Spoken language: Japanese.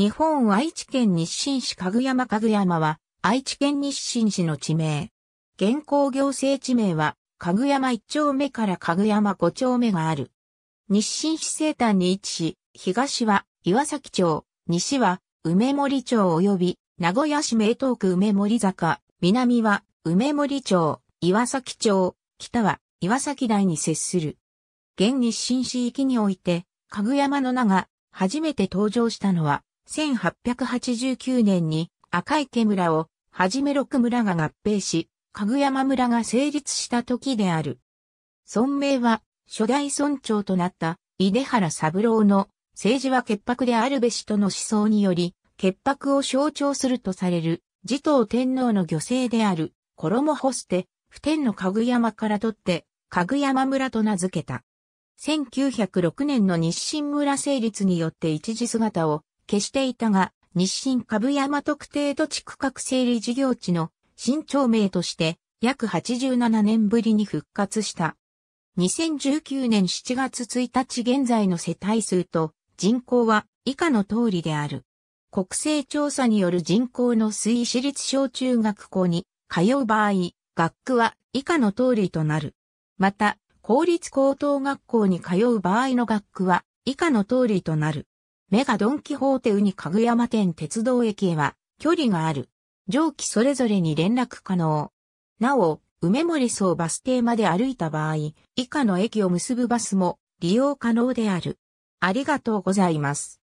日本愛知県日清市かぐやまかぐやまは、愛知県日清市の地名。現行行政地名は、かぐやま1丁目からかぐやま5丁目がある。日清市西端に位置し、東は岩崎町、西は梅森町及び名古屋市名東区梅森坂、南は梅森町、岩崎町、北は岩崎台に接する。現日清市域において、かぐやまの名が初めて登場したのは1889年に赤池村をはじめ六村が合併し、かぐやま村が成立した時である。村名は初代村長となった井出原三郎の政治は潔白であるべしとの思想により、潔白を象徴するとされる、持統天皇の御姓である、衣干して、普天のかぐやまから取って、かぐやま村と名付けた。1906年の日清村成立によって一時姿を消していたが、日清株山特定土地区画整理事業地の新町名として約87年ぶりに復活した。2019年7月1日現在の世帯数と人口は以下の通りである。国勢調査による人口の推移私立小中学校に通う場合、学区は以下の通りとなる。また、公立高等学校に通う場合の学区は以下の通りとなる。メガドンキホーテウニかぐ山店鉄道駅へは距離がある。上記それぞれに連絡可能。なお、梅森荘バス停まで歩いた場合、以下の駅を結ぶバスも利用可能である。ありがとうございます。